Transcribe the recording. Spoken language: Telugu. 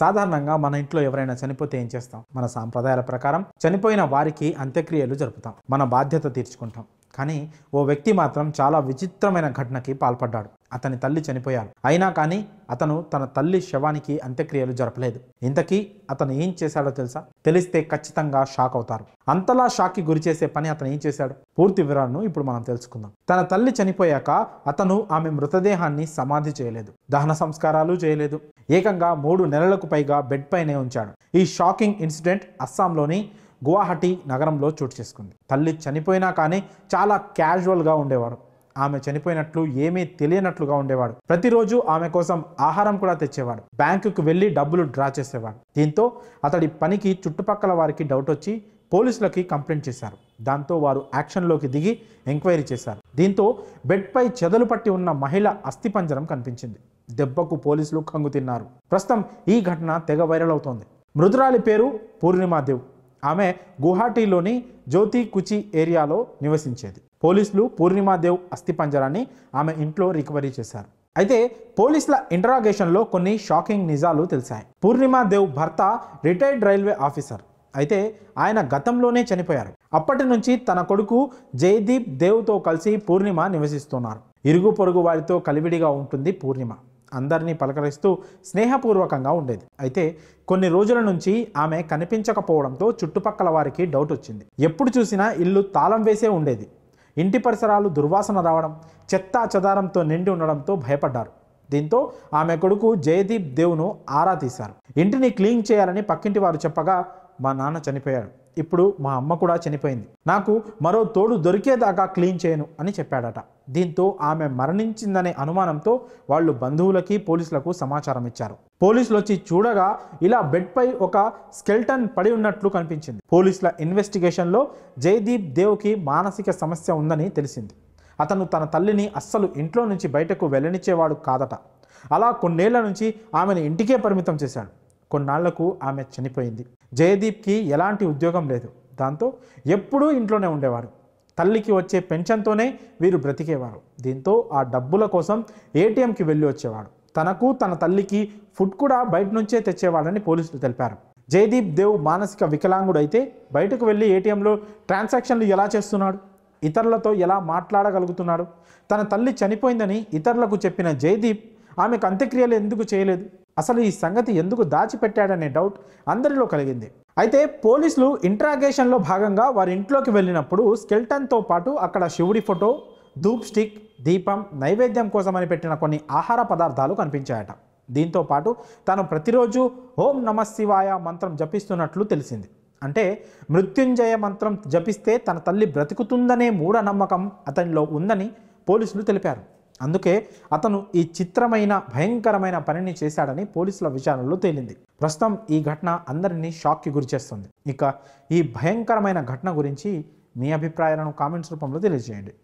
సాధారణంగా మన ఇంట్లో ఎవరైనా చనిపోతే ఏం చేస్తాం మన సాంప్రదాయాల ప్రకారం చనిపోయిన వారికి అంత్యక్రియలు జరుపుతాం మన బాధ్యత తీర్చుకుంటాం కానీ ఓ వ్యక్తి మాత్రం చాలా విచిత్రమైన ఘటనకి పాల్పడ్డాడు అతని తల్లి చనిపోయారు అయినా కానీ అతను తన తల్లి శవానికి అంత్యక్రియలు జరపలేదు ఇంతకీ అతను ఏం చేశాడో తెలుసా తెలిస్తే ఖచ్చితంగా షాక్ అవుతారు అంతలా షాక్కి గురి చేసే పని అతను ఏం చేశాడు పూర్తి వివరాలను ఇప్పుడు మనం తెలుసుకుందాం తన తల్లి చనిపోయాక అతను ఆమె మృతదేహాన్ని సమాధి చేయలేదు దహన సంస్కారాలు చేయలేదు ఏకంగా మూడు నెలలకు పైగా బెడ్ పైనే ఉంచాడు ఈ షాకింగ్ ఇన్సిడెంట్ అస్సాంలోని గువాహటి నగరంలో చోటు చేసుకుంది తల్లి చనిపోయినా కానీ చాలా క్యాజువల్గా ఉండేవాడు ఆమె చనిపోయినట్లు ఏమీ తెలియనట్లుగా ఉండేవాడు ప్రతిరోజు ఆమె కోసం ఆహారం కూడా తెచ్చేవాడు బ్యాంకుకు వెళ్ళి డబ్బులు డ్రా చేసేవాడు దీంతో అతడి పనికి చుట్టుపక్కల వారికి డౌట్ వచ్చి పోలీసులకి కంప్లైంట్ చేశారు దాంతో వారు యాక్షన్లోకి దిగి ఎంక్వైరీ చేశారు దీంతో బెడ్పై చెదలు పట్టి ఉన్న మహిళ అస్థిపంజరం కనిపించింది దెబ్బకు పోలీసులు కంగుతిన్నారు ప్రస్తుతం ఈ ఘటన తెగ వైరల్ అవుతోంది మృదురాలి పేరు పూర్ణిమాదేవ్ ఆమె గుహాటీలోని జ్యోతి కుచి ఏరియాలో నివసించేది పోలీసులు పూర్ణిమాదేవ్ పంజరాన్ని ఆమె ఇంట్లో రికవరీ చేశారు అయితే పోలీసుల ఇంటరాగేషన్లో కొన్ని షాకింగ్ నిజాలు తెలిసాయి పూర్ణిమాదేవ్ భర్త రిటైర్డ్ రైల్వే ఆఫీసర్ అయితే ఆయన గతంలోనే చనిపోయారు అప్పటి నుంచి తన కొడుకు జయదీప్ దేవ్తో కలిసి పూర్ణిమ నివసిస్తున్నారు ఇరుగు పొరుగు వారితో కలివిడిగా ఉంటుంది పూర్ణిమ అందరినీ పలకరిస్తూ స్నేహపూర్వకంగా ఉండేది అయితే కొన్ని రోజుల నుంచి ఆమె కనిపించకపోవడంతో చుట్టుపక్కల వారికి డౌట్ వచ్చింది ఎప్పుడు చూసినా ఇల్లు తాళం వేసే ఉండేది ఇంటి పరిసరాలు దుర్వాసన రావడం చెత్తా చెదారంతో నిండి ఉండడంతో భయపడ్డారు దీంతో ఆమె కొడుకు జయదీప్ దేవును ఆరా తీశారు ఇంటిని క్లీన్ చేయాలని పక్కింటి వారు చెప్పగా మా నాన్న చనిపోయాడు ఇప్పుడు మా అమ్మ కూడా చనిపోయింది నాకు మరో తోడు దొరికేదాకా క్లీన్ చేయను అని చెప్పాడట దీంతో ఆమె మరణించిందనే అనుమానంతో వాళ్ళు బంధువులకి పోలీసులకు సమాచారం ఇచ్చారు పోలీసులు వచ్చి చూడగా ఇలా బెడ్పై ఒక స్కెల్టన్ పడి ఉన్నట్లు కనిపించింది పోలీసుల ఇన్వెస్టిగేషన్లో జయదీప్ దేవ్కి మానసిక సమస్య ఉందని తెలిసింది అతను తన తల్లిని అస్సలు ఇంట్లో నుంచి బయటకు వెళ్ళనిచ్చేవాడు కాదట అలా కొన్నేళ్ల నుంచి ఆమెను ఇంటికే పరిమితం చేశాడు కొన్నాళ్లకు ఆమె చనిపోయింది జయదీప్కి ఎలాంటి ఉద్యోగం లేదు దాంతో ఎప్పుడూ ఇంట్లోనే ఉండేవారు తల్లికి వచ్చే పెన్షన్తోనే వీరు బ్రతికేవారు దీంతో ఆ డబ్బుల కోసం ఏటీఎంకి వెళ్ళి వచ్చేవాడు తనకు తన తల్లికి ఫుడ్ కూడా బయట నుంచే తెచ్చేవాడని పోలీసులు తెలిపారు జయదీప్ దేవ్ మానసిక వికలాంగుడు అయితే బయటకు వెళ్ళి ఏటీఎంలో ట్రాన్సాక్షన్లు ఎలా చేస్తున్నాడు ఇతరులతో ఎలా మాట్లాడగలుగుతున్నాడు తన తల్లి చనిపోయిందని ఇతరులకు చెప్పిన జయదీప్ ఆమెకు అంత్యక్రియలు ఎందుకు చేయలేదు అసలు ఈ సంగతి ఎందుకు దాచిపెట్టాడనే డౌట్ అందరిలో కలిగింది అయితే పోలీసులు ఇంట్రాగేషన్లో భాగంగా వారి ఇంట్లోకి వెళ్ళినప్పుడు స్కెల్టన్తో పాటు అక్కడ శివుడి ఫోటో ధూప్ స్టిక్ దీపం నైవేద్యం కోసమని పెట్టిన కొన్ని ఆహార పదార్థాలు కనిపించాయట దీంతో పాటు తాను ప్రతిరోజు ఓం నమ శివాయ మంత్రం జపిస్తున్నట్లు తెలిసింది అంటే మృత్యుంజయ మంత్రం జపిస్తే తన తల్లి బ్రతుకుతుందనే మూఢనమ్మకం అతనిలో ఉందని పోలీసులు తెలిపారు అందుకే అతను ఈ చిత్రమైన భయంకరమైన పనిని చేశాడని పోలీసుల విచారణలో తేలింది ప్రస్తుతం ఈ ఘటన అందరినీ షాక్కి గురిచేస్తుంది ఇక ఈ భయంకరమైన ఘటన గురించి మీ అభిప్రాయాలను కామెంట్స్ రూపంలో తెలియజేయండి